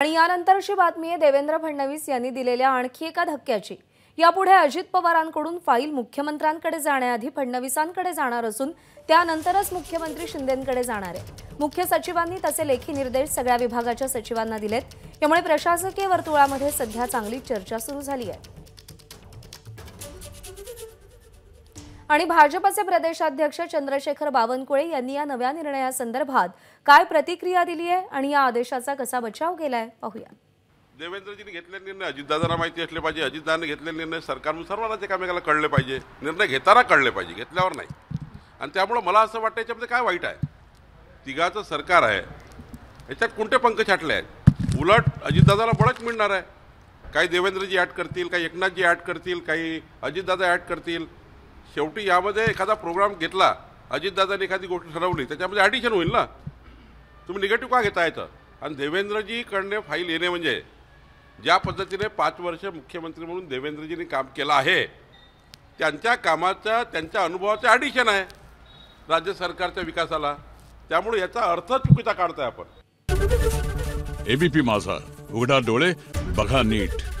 आणि यानंतरची बातमी आहे देवेंद्र फडणवीस यांनी दिलेल्या आणखी एका धक्क्याची यापुढे अजित पवारांकडून फाईल मुख्यमंत्र्यांकडे जाण्याआधी फडणवीसांकडे जाणार असून त्यानंतरच मुख्यमंत्री शिंदेकडे जाणार आहे मुख्य सचिवांनी तसे लेखी निर्देश सगळ्या विभागाच्या सचिवांना दिलेत यामुळे प्रशासकीय वर्तुळामध्ये सध्या चांगली चर्चा सुरू झाली आहे आणि भाजपचे प्रदेशाध्यक्ष चंद्रशेखर बावनकुळे यांनी या नव्या निर्णयासंदर्भात काय प्रतिक्रिया दिली आहे आणि या आदेशाचा कसा बचाव केलाय पाहूया देवेंद्रजींनी घेतलेले निर्णय अजितदादांना माहिती असले पाहिजे अजितदाने घेतलेले निर्णय सरकारमधून सर्वांना एकामेकाला कळले पाहिजे निर्णय घेताना कळले पाहिजे घेतल्यावर नाही आणि त्यामुळं मला असं वाटतं याच्यामध्ये काय वाईट आहे तिघाचं सरकार आहे याच्यात कोणते पंख छाटले आहेत उलट अजितदादाला बळच मिळणार आहे काही देवेंद्रजी ॲड करतील काही एकनाथजी ॲड करतील काही अजितदादा ॲड करतील शेवटी यामध्ये एखादा प्रोग्राम घेतला अजितदादांनी एखादी गोष्ट ठरवली त्याच्यामध्ये ॲडिशन होईल ना तुम्ही निगेटिव्ह का घेता येतं आणि देवेंद्रजीकडने फाईल येणे म्हणजे ज्या पद्धतीने पाच वर्ष मुख्यमंत्री म्हणून देवेंद्रजींनी काम केलं आहे त्यांच्या कामाचं त्यांच्या अनुभवाचं ॲडिशन आहे राज्य सरकारच्या विकासाला त्यामुळे याचा अर्थ चुकीचा काढताय आपण एबीपी माझा उघडा डोळे बघा नीट